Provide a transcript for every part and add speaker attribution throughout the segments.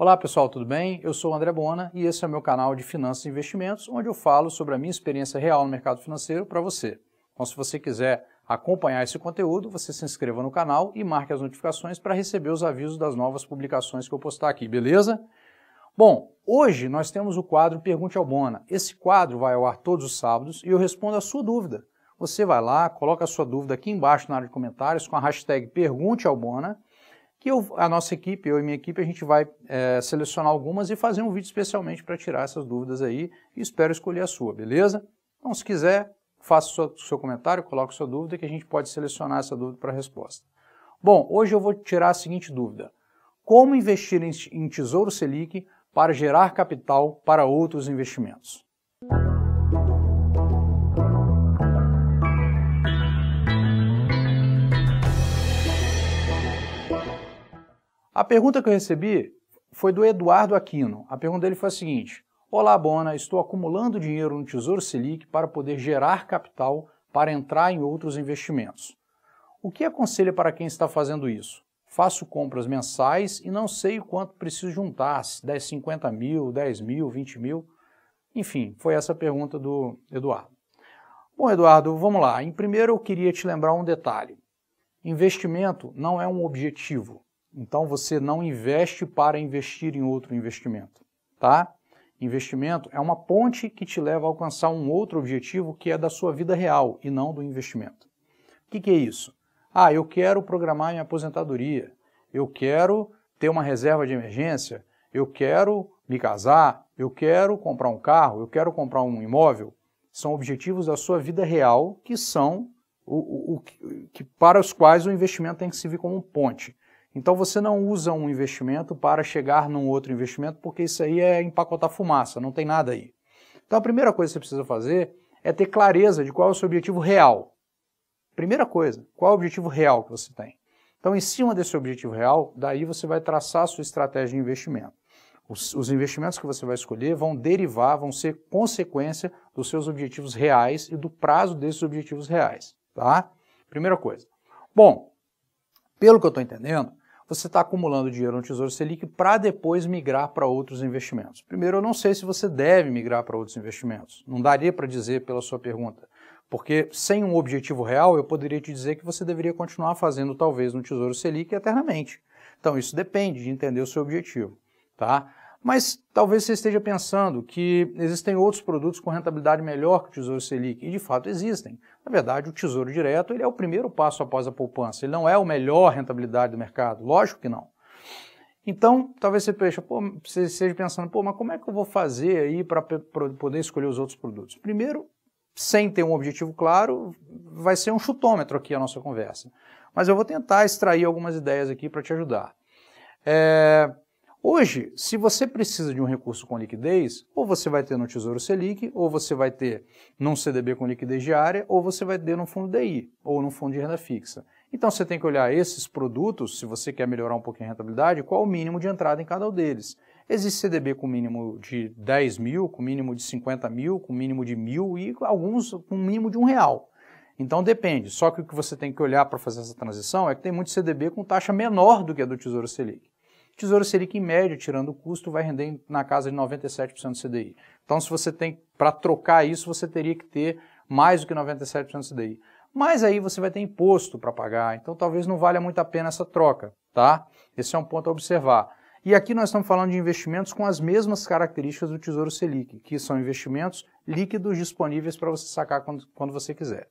Speaker 1: Olá pessoal, tudo bem? Eu sou o André Bona e esse é o meu canal de Finanças e Investimentos, onde eu falo sobre a minha experiência real no mercado financeiro para você. Então, se você quiser acompanhar esse conteúdo, você se inscreva no canal e marque as notificações para receber os avisos das novas publicações que eu postar aqui, beleza? Bom, hoje nós temos o quadro Pergunte ao Bona. Esse quadro vai ao ar todos os sábados e eu respondo a sua dúvida. Você vai lá, coloca a sua dúvida aqui embaixo na área de comentários com a hashtag Pergunte ao Bona que eu, a nossa equipe, eu e minha equipe, a gente vai é, selecionar algumas e fazer um vídeo especialmente para tirar essas dúvidas aí e espero escolher a sua, beleza? Então, se quiser, faça o seu, seu comentário, coloque sua dúvida que a gente pode selecionar essa dúvida para resposta. Bom, hoje eu vou tirar a seguinte dúvida. Como investir em, em Tesouro Selic para gerar capital para outros investimentos? A pergunta que eu recebi foi do Eduardo Aquino. A pergunta dele foi a seguinte: Olá, Bona, estou acumulando dinheiro no Tesouro Selic para poder gerar capital para entrar em outros investimentos. O que aconselha para quem está fazendo isso? Faço compras mensais e não sei quanto preciso juntar, se 10, 50 mil, 10 mil, 20 mil. Enfim, foi essa a pergunta do Eduardo. Bom, Eduardo, vamos lá. Em primeiro eu queria te lembrar um detalhe. Investimento não é um objetivo, então você não investe para investir em outro investimento, tá? Investimento é uma ponte que te leva a alcançar um outro objetivo que é da sua vida real e não do investimento. O que, que é isso? Ah, eu quero programar minha aposentadoria, eu quero ter uma reserva de emergência, eu quero me casar, eu quero comprar um carro, eu quero comprar um imóvel. São objetivos da sua vida real que são o, o, o que, para os quais o investimento tem que servir como um ponte. Então você não usa um investimento para chegar num outro investimento, porque isso aí é empacotar fumaça, não tem nada aí. Então a primeira coisa que você precisa fazer é ter clareza de qual é o seu objetivo real. Primeira coisa, qual é o objetivo real que você tem? Então, em cima desse objetivo real, daí você vai traçar a sua estratégia de investimento. Os, os, investimentos que você vai escolher vão derivar, vão ser consequência dos seus objetivos reais e do prazo desses objetivos reais, tá? Primeira coisa. Bom, pelo que eu estou entendendo, você está acumulando dinheiro no Tesouro Selic para depois migrar para outros investimentos. Primeiro, eu não sei se você deve migrar para outros investimentos. Não daria para dizer pela sua pergunta. Porque sem um objetivo real, eu poderia te dizer que você deveria continuar fazendo, talvez, no Tesouro Selic eternamente. Então, isso depende de entender o seu objetivo. Tá? Mas talvez você esteja pensando que existem outros produtos com rentabilidade melhor que o Tesouro Selic, e de fato existem. Na verdade, o Tesouro Direto ele é o primeiro passo após a poupança, ele não é o melhor rentabilidade do mercado, lógico que não. Então, talvez você, pense, pô, você esteja pensando, pô, mas como é que eu vou fazer aí para poder escolher os outros produtos? Primeiro, sem ter um objetivo claro, vai ser um chutômetro aqui a nossa conversa. Mas eu vou tentar extrair algumas ideias aqui para te ajudar. É, Hoje, se você precisa de um recurso com liquidez, ou você vai ter no Tesouro Selic, ou você vai ter num CDB com liquidez diária, ou você vai ter num fundo DI, ou num fundo de renda fixa. Então você tem que olhar esses produtos, se você quer melhorar um pouquinho a rentabilidade, qual o mínimo de entrada em cada um deles. Existe CDB com mínimo de 10 mil, com mínimo de 50 mil, com mínimo de mil e alguns com mínimo de um real. Então depende, só que o que você tem que olhar para fazer essa transição é que tem muito CDB com taxa menor do que a do Tesouro Selic. Tesouro Selic, em média, tirando o custo, vai render na casa de 97% do CDI. Então, se você tem, para trocar isso, você teria que ter mais do que 97% do CDI. Mas aí você vai ter imposto para pagar, então talvez não valha muito a pena essa troca, tá? Esse é um ponto a observar. E aqui nós estamos falando de investimentos com as mesmas características do Tesouro Selic, que são investimentos líquidos disponíveis para você sacar quando, quando você quiser.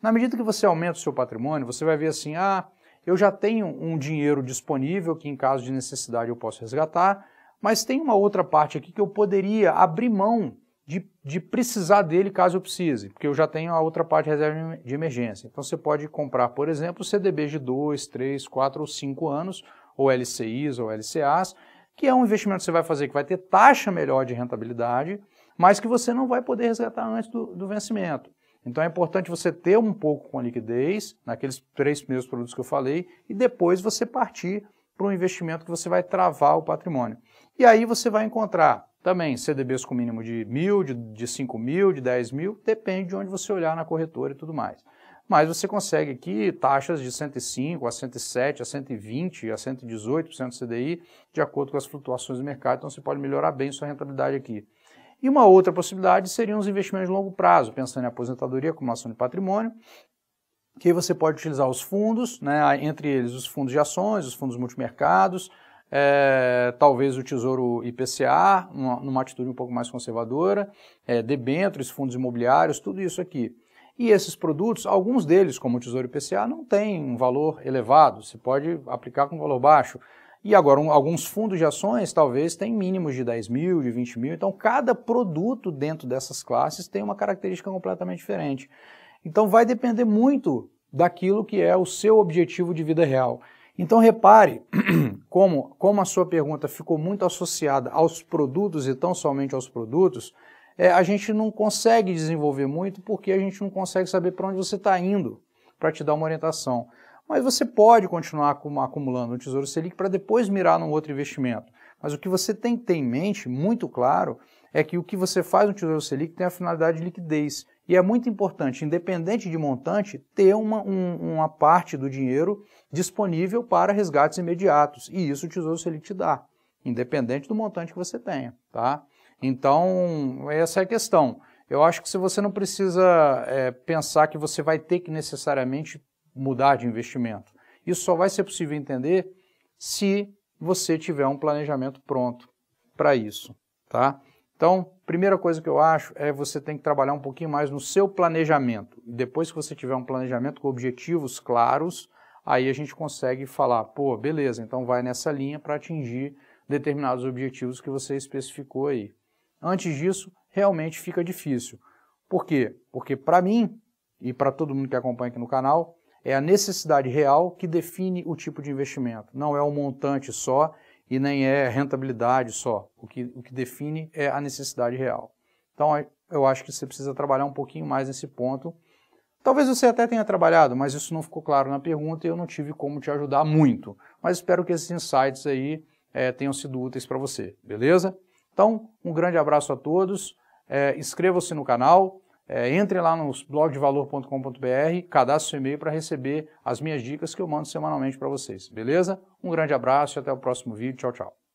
Speaker 1: Na medida que você aumenta o seu patrimônio, você vai ver assim, ah, eu já tenho um dinheiro disponível que, em caso de necessidade, eu posso resgatar, mas tem uma outra parte aqui que eu poderia abrir mão de, de precisar dele caso eu precise, porque eu já tenho a outra parte de reserva de emergência. Então você pode comprar, por exemplo, CDBs de 2, 3, 4 ou 5 anos, ou LCIs ou LCAs, que é um investimento que você vai fazer que vai ter taxa melhor de rentabilidade, mas que você não vai poder resgatar antes do, do vencimento. Então é importante você ter um pouco com liquidez naqueles três primeiros produtos que eu falei e depois você partir para um investimento que você vai travar o patrimônio. E aí você vai encontrar também CDBs com mínimo de mil, de, de mil, de dez mil, depende de onde você olhar na corretora e tudo mais. Mas você consegue aqui taxas de 105 a 107, a 120, a 118% do CDI, de acordo com as flutuações do mercado, então você pode melhorar bem sua rentabilidade aqui. E uma outra possibilidade seriam os investimentos de longo prazo, pensando em aposentadoria, acumulação de patrimônio, que você pode utilizar os fundos, né, entre eles os fundos de ações, os fundos multimercados, é, talvez o Tesouro IPCA, uma, numa atitude um pouco mais conservadora, é, debêntures, fundos imobiliários, tudo isso aqui. E esses produtos, alguns deles, como o Tesouro IPCA, não têm um valor elevado, você pode aplicar com valor baixo. E agora, um, alguns fundos de ações talvez têm mínimos de 10 mil, de 20 mil. Então, cada produto dentro dessas classes tem uma característica completamente diferente. Então, vai depender muito daquilo que é o seu objetivo de vida real. Então, repare como, como a sua pergunta ficou muito associada aos produtos e tão somente aos produtos, é, a gente não consegue desenvolver muito porque a gente não consegue saber para onde você está indo para te dar uma orientação mas você pode continuar acumulando um Tesouro Selic para depois mirar num outro investimento. Mas o que você tem que ter em mente, muito claro, é que o que você faz no Tesouro Selic tem a finalidade de liquidez. E é muito importante, independente de montante, ter uma, um, uma parte do dinheiro disponível para resgates imediatos. E isso o Tesouro Selic te dá, independente do montante que você tenha. Tá? Então, essa é a questão. Eu acho que se você não precisa é, pensar que você vai ter que necessariamente mudar de investimento. Isso só vai ser possível entender se você tiver um planejamento pronto para isso, tá? Então, primeira coisa que eu acho é você tem que trabalhar um pouquinho mais no seu planejamento. Depois que você tiver um planejamento com objetivos claros, aí a gente consegue falar, pô, beleza, então vai nessa linha para atingir determinados objetivos que você especificou aí. Antes disso, realmente fica difícil. Por quê? Porque para mim e para todo mundo que acompanha aqui no canal, é a necessidade real que define o tipo de investimento. Não é o montante só e nem é rentabilidade só. O que, o que define é a necessidade real. Então, eu acho que você precisa trabalhar um pouquinho mais nesse ponto. Talvez você até tenha trabalhado, mas isso não ficou claro na pergunta e eu não tive como te ajudar muito. Mas espero que esses insights aí é, tenham sido úteis para você, beleza? Então, um grande abraço a todos. É, Inscreva-se no canal, é, entre lá no blogdevalor.com.br, cadastre seu e-mail para receber as minhas dicas que eu mando semanalmente para vocês. Beleza? Um grande abraço e até o próximo vídeo. Tchau, tchau.